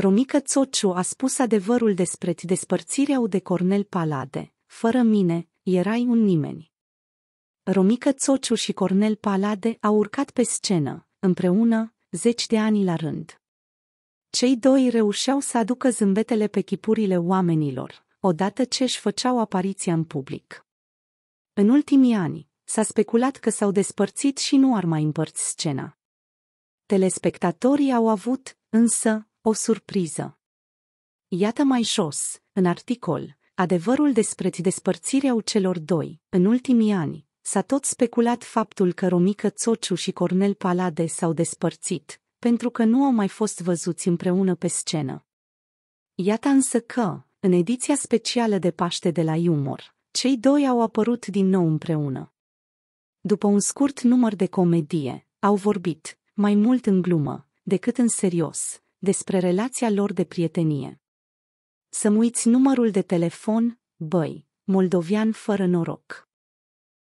Romica Țociu a spus adevărul despre despărțirea de Cornel Palade. Fără mine, erai un nimeni. Romica Țociu și Cornel Palade au urcat pe scenă, împreună, zeci de ani la rând. Cei doi reușeau să aducă zâmbetele pe chipurile oamenilor, odată ce își făceau apariția în public. În ultimii ani, s-a speculat că s-au despărțit și nu ar mai împărți scena. Telespectatorii au avut, însă, o surpriză. Iată mai jos, în articol, adevărul despre despărțirea celor doi. În ultimii ani, s-a tot speculat faptul că Romică Țociu și Cornel Palade s-au despărțit, pentru că nu au mai fost văzuți împreună pe scenă. Iată însă că, în ediția specială de Paște de la Humor, cei doi au apărut din nou împreună. După un scurt număr de comedie, au vorbit, mai mult în glumă, decât în serios, despre relația lor de prietenie. Să muiți numărul de telefon, băi, moldovian fără noroc.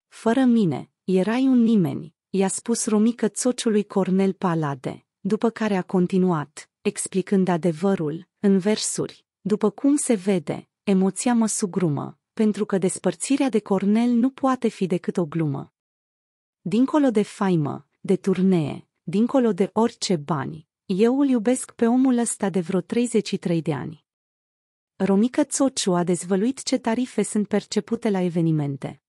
Fără mine, erai un nimeni, i-a spus rumică țociului Cornel Palade, după care a continuat, explicând adevărul, în versuri, după cum se vede, emoția mă sugrumă, pentru că despărțirea de Cornel nu poate fi decât o glumă. Dincolo de faimă, de turnee, dincolo de orice bani, eu îl iubesc pe omul ăsta de vreo 33 de ani. Romica Tsociu a dezvăluit ce tarife sunt percepute la evenimente.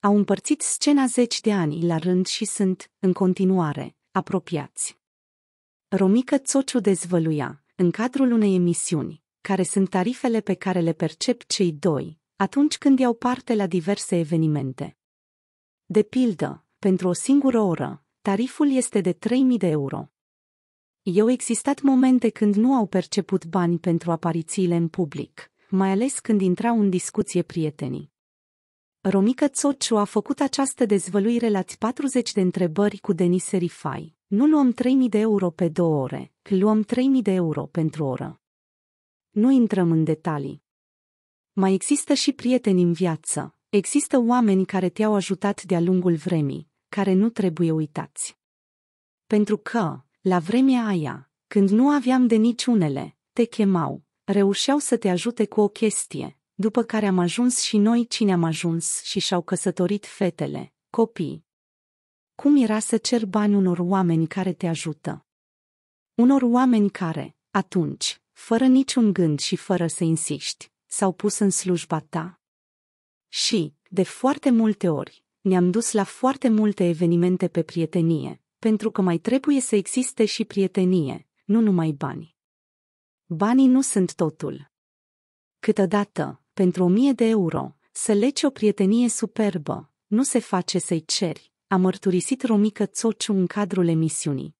Au împărțit scena zeci de ani la rând și sunt, în continuare, apropiați. Romica Tsociu dezvăluia, în cadrul unei emisiuni, care sunt tarifele pe care le percep cei doi, atunci când iau parte la diverse evenimente. De pildă, pentru o singură oră, tariful este de 3.000 de euro. Eu existat momente când nu au perceput bani pentru aparițiile în public, mai ales când intrau în discuție prietenii. Romica Tsociu a făcut această dezvăluire la 40 de întrebări cu Denis Rifai. Nu luăm 3.000 de euro pe două ore, luăm 3.000 de euro pentru oră. Nu intrăm în detalii. Mai există și prieteni în viață. Există oameni care te-au ajutat de-a lungul vremii, care nu trebuie uitați. Pentru că, la vremea aia, când nu aveam de niciunele, te chemau, reușeau să te ajute cu o chestie, după care am ajuns și noi cine am ajuns și și-au căsătorit fetele, copii. Cum era să cer bani unor oameni care te ajută? Unor oameni care, atunci, fără niciun gând și fără să insiști, s-au pus în slujba ta. Și, de foarte multe ori, ne-am dus la foarte multe evenimente pe prietenie, pentru că mai trebuie să existe și prietenie, nu numai bani. Banii nu sunt totul. Câteodată, pentru o mie de euro, să leci o prietenie superbă, nu se face să-i ceri, a mărturisit Romică Țociu în cadrul emisiunii